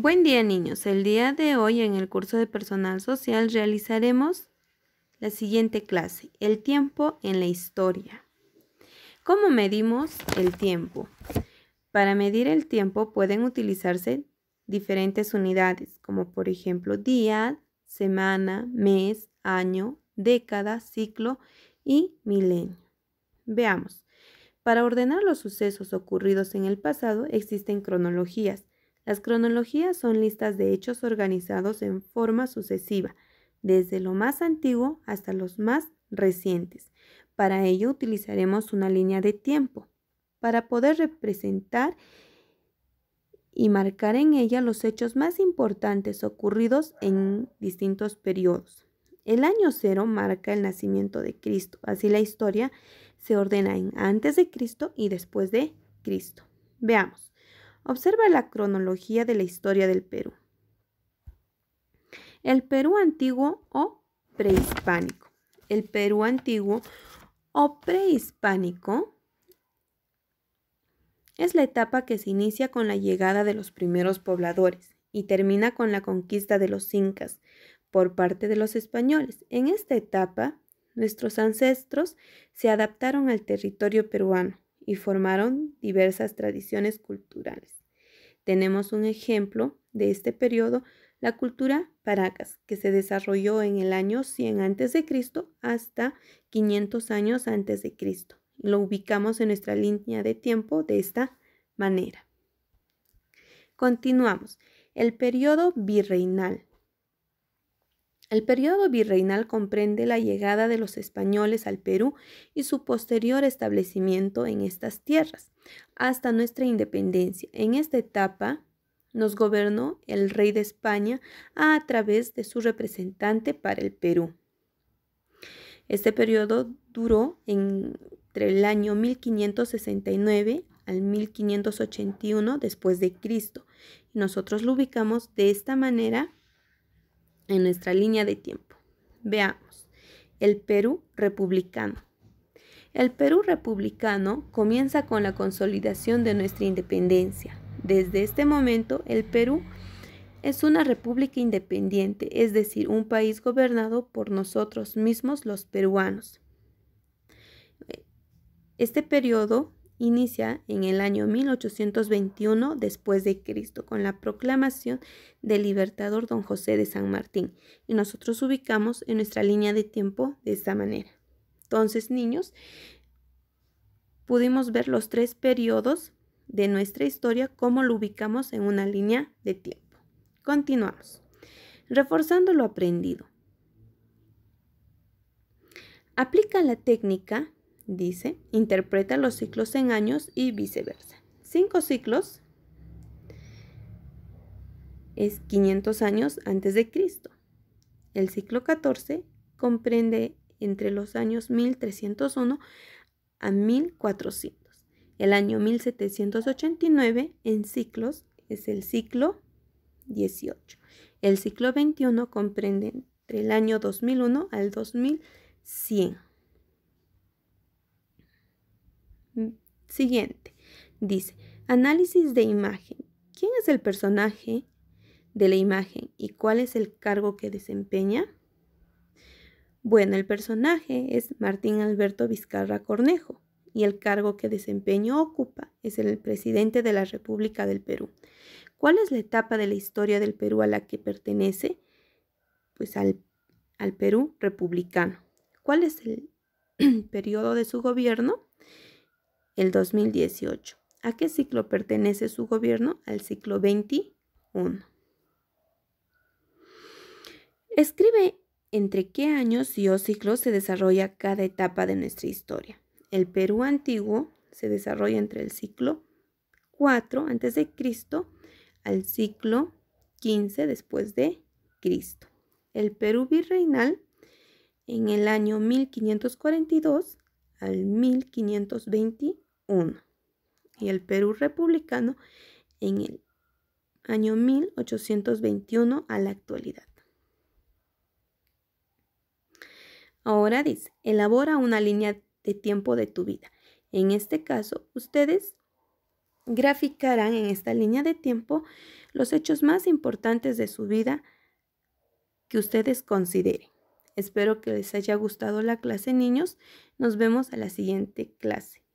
Buen día niños, el día de hoy en el curso de personal social realizaremos la siguiente clase, el tiempo en la historia. ¿Cómo medimos el tiempo? Para medir el tiempo pueden utilizarse diferentes unidades, como por ejemplo día, semana, mes, año, década, ciclo y milenio. Veamos. Para ordenar los sucesos ocurridos en el pasado existen cronologías las cronologías son listas de hechos organizados en forma sucesiva, desde lo más antiguo hasta los más recientes. Para ello utilizaremos una línea de tiempo para poder representar y marcar en ella los hechos más importantes ocurridos en distintos periodos. El año cero marca el nacimiento de Cristo, así la historia se ordena en antes de Cristo y después de Cristo. Veamos. Observa la cronología de la historia del Perú. El Perú antiguo o prehispánico. El Perú antiguo o prehispánico es la etapa que se inicia con la llegada de los primeros pobladores y termina con la conquista de los incas por parte de los españoles. En esta etapa, nuestros ancestros se adaptaron al territorio peruano, y formaron diversas tradiciones culturales. Tenemos un ejemplo de este periodo, la cultura Paracas, que se desarrolló en el año 100 a.C. hasta 500 años antes de Cristo. Lo ubicamos en nuestra línea de tiempo de esta manera. Continuamos. El periodo virreinal el periodo virreinal comprende la llegada de los españoles al Perú y su posterior establecimiento en estas tierras, hasta nuestra independencia. En esta etapa nos gobernó el rey de España a través de su representante para el Perú. Este periodo duró entre el año 1569 al 1581 después de Cristo. Nosotros lo ubicamos de esta manera en nuestra línea de tiempo. Veamos. El Perú republicano. El Perú republicano comienza con la consolidación de nuestra independencia. Desde este momento, el Perú es una república independiente, es decir, un país gobernado por nosotros mismos los peruanos. Este periodo inicia en el año 1821 después de Cristo con la proclamación del libertador don José de San Martín y nosotros ubicamos en nuestra línea de tiempo de esta manera. Entonces, niños, pudimos ver los tres periodos de nuestra historia como lo ubicamos en una línea de tiempo. Continuamos. Reforzando lo aprendido. Aplica la técnica dice, interpreta los ciclos en años y viceversa. Cinco ciclos es 500 años antes de Cristo. El ciclo 14 comprende entre los años 1301 a 1400. El año 1789 en ciclos es el ciclo 18. El ciclo 21 comprende entre el año 2001 al 2100. Siguiente. Dice, análisis de imagen. ¿Quién es el personaje de la imagen y cuál es el cargo que desempeña? Bueno, el personaje es Martín Alberto Vizcarra Cornejo y el cargo que desempeña ocupa es el presidente de la República del Perú. ¿Cuál es la etapa de la historia del Perú a la que pertenece? Pues al, al Perú republicano. ¿Cuál es el periodo de su gobierno? el 2018. ¿A qué ciclo pertenece su gobierno? Al ciclo 21. Escribe entre qué años y o ciclos se desarrolla cada etapa de nuestra historia. El Perú antiguo se desarrolla entre el ciclo 4 antes de Cristo al ciclo 15 después de Cristo. El Perú virreinal en el año 1542 al 1521 y el Perú republicano en el año 1821 a la actualidad. Ahora dice, elabora una línea de tiempo de tu vida. En este caso, ustedes graficarán en esta línea de tiempo los hechos más importantes de su vida que ustedes consideren. Espero que les haya gustado la clase, niños. Nos vemos a la siguiente clase.